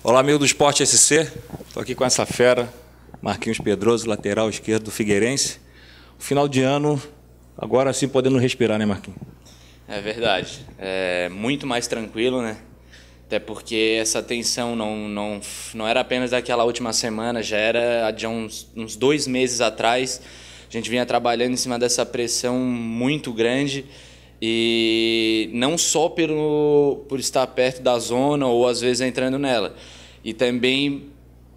Olá, amigo do Esporte SC. Estou aqui com essa fera, Marquinhos Pedroso, lateral esquerdo do Figueirense. Final de ano, agora sim podendo respirar, né, Marquinhos? É verdade. É muito mais tranquilo, né? Até porque essa tensão não, não, não era apenas daquela última semana, já era de uns, uns dois meses atrás. A gente vinha trabalhando em cima dessa pressão muito grande. E não só pelo, por estar perto da zona ou às vezes entrando nela, e também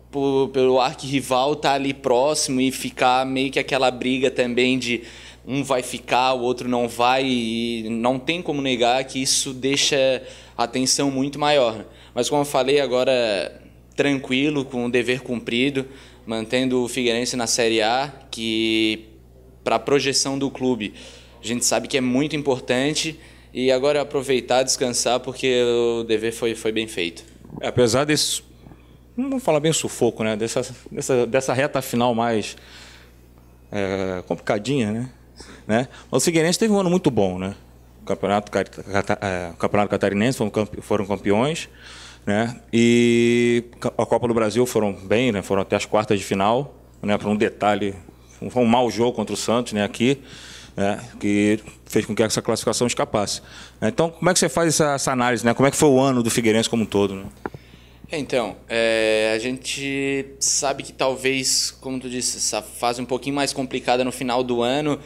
por, pelo arquirrival estar ali próximo e ficar meio que aquela briga também de um vai ficar, o outro não vai, e não tem como negar que isso deixa a tensão muito maior. Mas como eu falei, agora tranquilo, com o dever cumprido, mantendo o Figueirense na Série A, que para a projeção do clube a gente sabe que é muito importante e agora aproveitar, descansar, porque o dever foi, foi bem feito. É, apesar desse, não falar bem sufoco, né? Dessa, dessa, dessa reta final mais é, complicadinha, né? né? Mas o Figueirense teve um ano muito bom, né? O campeonato, é, o campeonato catarinense foram campeões, né? E a Copa do Brasil foram bem, né? Foram até as quartas de final, né? Para um detalhe, foi um mau jogo contra o Santos, né? Aqui né, que fez com que essa classificação escapasse. Então, como é que você faz essa, essa análise? Né? Como é que foi o ano do Figueirense como um todo? Né? Então, é, a gente sabe que talvez, como tu disse, essa fase um pouquinho mais complicada no final do ano,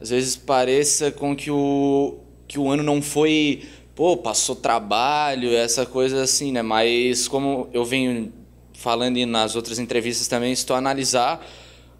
às vezes pareça com que o, que o ano não foi, pô, passou trabalho, essa coisa assim, né? Mas como eu venho falando nas outras entrevistas também, estou a analisar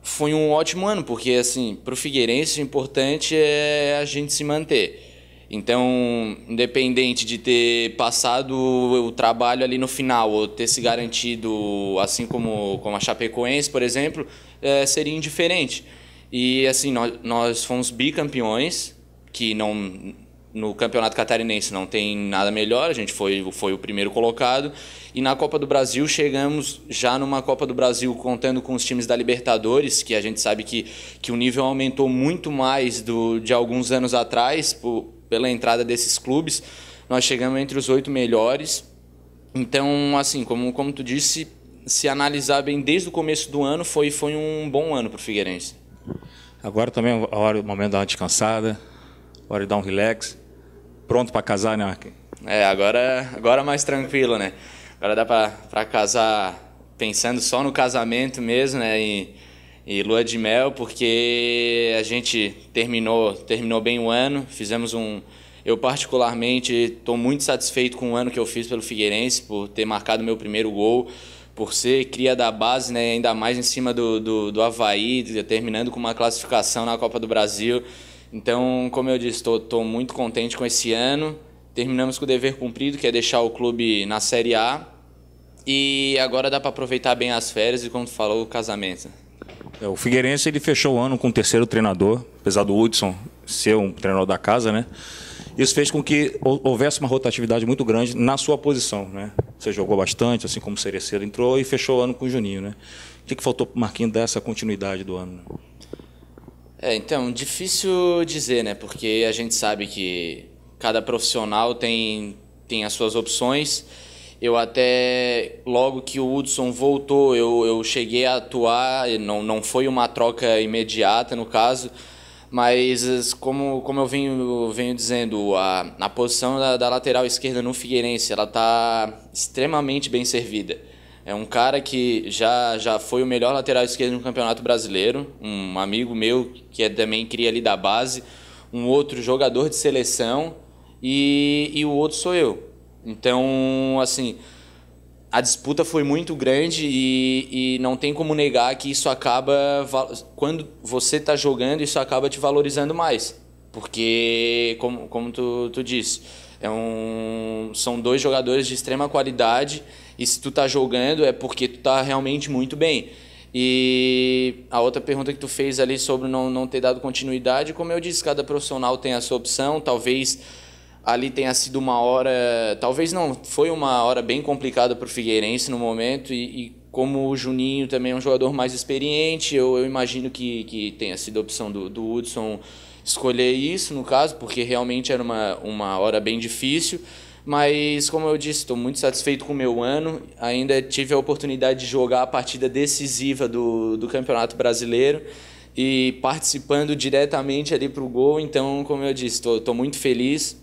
foi um ótimo ano, porque assim, para o Figueirense o importante é a gente se manter. Então, independente de ter passado o trabalho ali no final ou ter se garantido, assim como, como a Chapecoense, por exemplo, é, seria indiferente. E assim, nós, nós fomos bicampeões, que não no Campeonato Catarinense não tem nada melhor, a gente foi, foi o primeiro colocado. E na Copa do Brasil chegamos já numa Copa do Brasil contando com os times da Libertadores, que a gente sabe que, que o nível aumentou muito mais do, de alguns anos atrás por, pela entrada desses clubes. Nós chegamos entre os oito melhores. Então, assim, como, como tu disse, se analisar bem desde o começo do ano, foi, foi um bom ano para o Figueirense. Agora também é o momento da descansada, hora de dar um relax. Pronto para casar, né, Marquinhos? É, agora, agora mais tranquilo, né? Agora dá para casar pensando só no casamento mesmo, né? E, e lua de mel, porque a gente terminou, terminou bem o ano, fizemos um, eu, particularmente, estou muito satisfeito com o ano que eu fiz pelo Figueirense, por ter marcado meu primeiro gol, por ser cria da base, né, ainda mais em cima do, do, do Havaí, terminando com uma classificação na Copa do Brasil. Então, como eu disse, estou muito contente com esse ano. Terminamos com o dever cumprido, que é deixar o clube na Série A. E agora dá para aproveitar bem as férias e, como tu falou, o casamento. É, o Figueirense ele fechou o ano com o terceiro treinador, apesar do Hudson ser um treinador da casa, né? Isso fez com que houvesse uma rotatividade muito grande na sua posição, né? Você jogou bastante, assim como o Cereceiro entrou e fechou o ano com o Juninho, né? O que, que faltou para o Marquinhos dar essa continuidade do ano? É, então, difícil dizer, né? Porque a gente sabe que cada profissional tem, tem as suas opções. Eu até, logo que o Hudson voltou, eu, eu cheguei a atuar, não, não foi uma troca imediata no caso, mas como, como eu venho, venho dizendo, a, a posição da, da lateral esquerda no Figueirense, ela está extremamente bem servida. É um cara que já, já foi o melhor lateral esquerdo no Campeonato Brasileiro. Um amigo meu que é, também cria ali da base. Um outro jogador de seleção. E, e o outro sou eu. Então, assim, a disputa foi muito grande e, e não tem como negar que isso acaba. Quando você está jogando, isso acaba te valorizando mais. Porque, como, como tu, tu disse é um, são dois jogadores de extrema qualidade e se tu tá jogando é porque tu tá realmente muito bem. E a outra pergunta que tu fez ali sobre não, não ter dado continuidade, como eu disse, cada profissional tem a sua opção, talvez ali tenha sido uma hora, talvez não, foi uma hora bem complicada para o Figueirense no momento e, e, como o Juninho também é um jogador mais experiente, eu, eu imagino que, que tenha sido a opção do, do Hudson escolher isso, no caso, porque realmente era uma, uma hora bem difícil. Mas, como eu disse, estou muito satisfeito com o meu ano. Ainda tive a oportunidade de jogar a partida decisiva do, do Campeonato Brasileiro e participando diretamente ali para o gol. Então, como eu disse, estou muito feliz.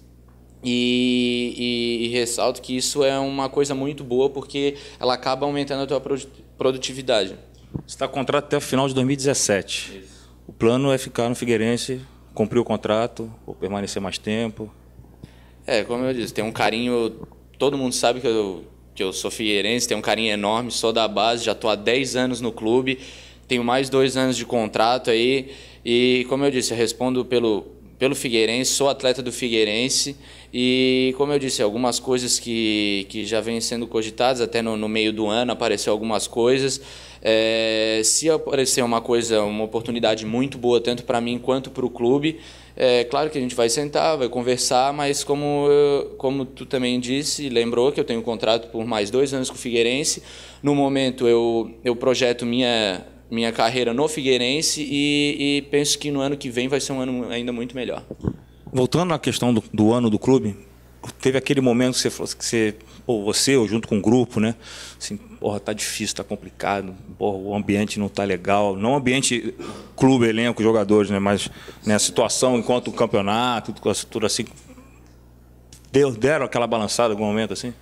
E, e, e, ressalto que isso é uma coisa muito boa porque ela acaba aumentando a tua produtividade. Você está contrato até o final de 2017. Isso. O plano é ficar no Figueirense cumprir o contrato ou permanecer mais tempo? É, como eu disse, tem um carinho. Todo mundo sabe que eu, que eu sou figueirense, tem um carinho enorme, sou da base, já estou há 10 anos no clube, tenho mais dois anos de contrato aí. E, como eu disse, eu respondo pelo, pelo Figueirense, sou atleta do Figueirense e, como eu disse, algumas coisas que, que já vêm sendo cogitadas, até no, no meio do ano apareceu algumas coisas. É, se aparecer uma coisa, uma oportunidade muito boa, tanto para mim quanto para o clube, é claro que a gente vai sentar, vai conversar, mas como, eu, como tu também disse, lembrou que eu tenho um contrato por mais dois anos com o Figueirense. No momento eu, eu projeto minha minha carreira no Figueirense e, e, penso que no ano que vem vai ser um ano ainda muito melhor. Voltando à questão do, do ano do clube, teve aquele momento que você falou que você, ou você ou junto com o grupo, né? Assim, porra, tá difícil, tá complicado, porra, o ambiente não tá legal, não ambiente clube, elenco, jogadores, né, mas né, a situação enquanto o campeonato, tudo assim, deu, deram aquela balançada em algum momento assim?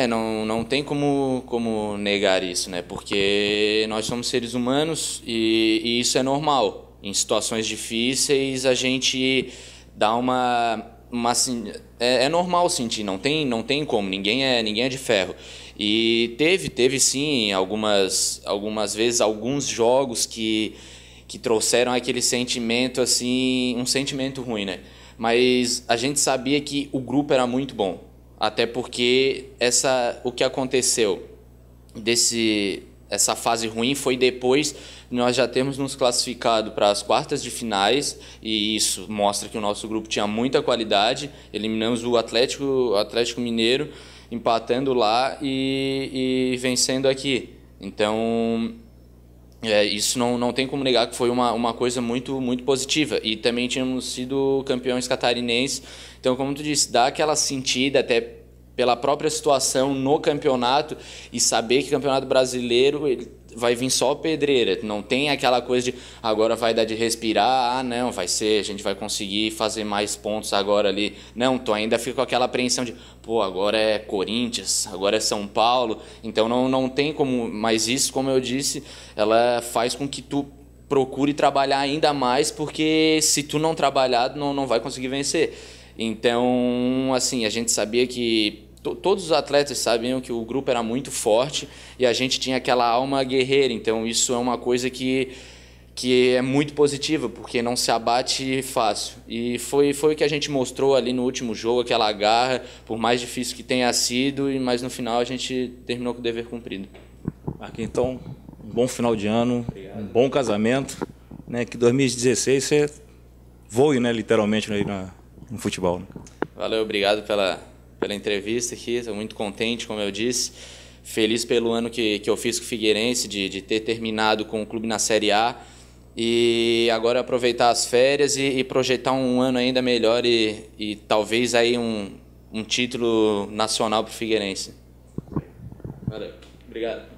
É, não, não tem como, como negar isso, né? Porque nós somos seres humanos e, e isso é normal. Em situações difíceis a gente dá uma. uma assim, é, é, normal sentir, não tem, não tem como, ninguém é, ninguém é de ferro. E teve, teve sim algumas, algumas vezes, alguns jogos que, que trouxeram aquele sentimento assim, um sentimento ruim, né? Mas a gente sabia que o grupo era muito bom até porque essa, o que aconteceu desse essa fase ruim foi depois nós já temos nos classificado para as quartas de finais e isso mostra que o nosso grupo tinha muita qualidade eliminamos o Atlético o Atlético Mineiro empatando lá e, e vencendo aqui então é, isso não, não tem como negar que foi uma, uma coisa muito muito positiva. E também tínhamos sido campeões catarinenses. Então, como tu disse, dá aquela sentida até pela própria situação no campeonato e saber que o campeonato brasileiro ele vai vir só pedreira, não tem aquela coisa de agora vai dar de respirar, ah não, vai ser, a gente vai conseguir fazer mais pontos agora ali. Não, tu ainda fica com aquela apreensão de, pô, agora é Corinthians, agora é São Paulo. Então não não tem como, mas isso, como eu disse, ela faz com que tu procure trabalhar ainda mais, porque se tu não trabalhar, não, não vai conseguir vencer. Então, assim, a gente sabia que todos os atletas sabiam que o grupo era muito forte e a gente tinha aquela alma guerreira. Então isso é uma coisa que que é muito positiva, porque não se abate fácil. E foi, foi o que a gente mostrou ali no último jogo, aquela garra, por mais difícil que tenha sido, mas no final a gente terminou com o dever cumprido. aqui então, um bom final de ano, Obrigado. um bom casamento, né, que 2016 você voe, né, literalmente, né, no futebol. Né? Valeu, obrigado pela, pela entrevista aqui. Estou muito contente, como eu disse. Feliz pelo ano que, que eu fiz com o Figueirense, de, de ter terminado com o clube na Série A. E agora aproveitar as férias e, e projetar um ano ainda melhor e, e talvez aí um, um título nacional para o Figueirense. Valeu. Obrigado.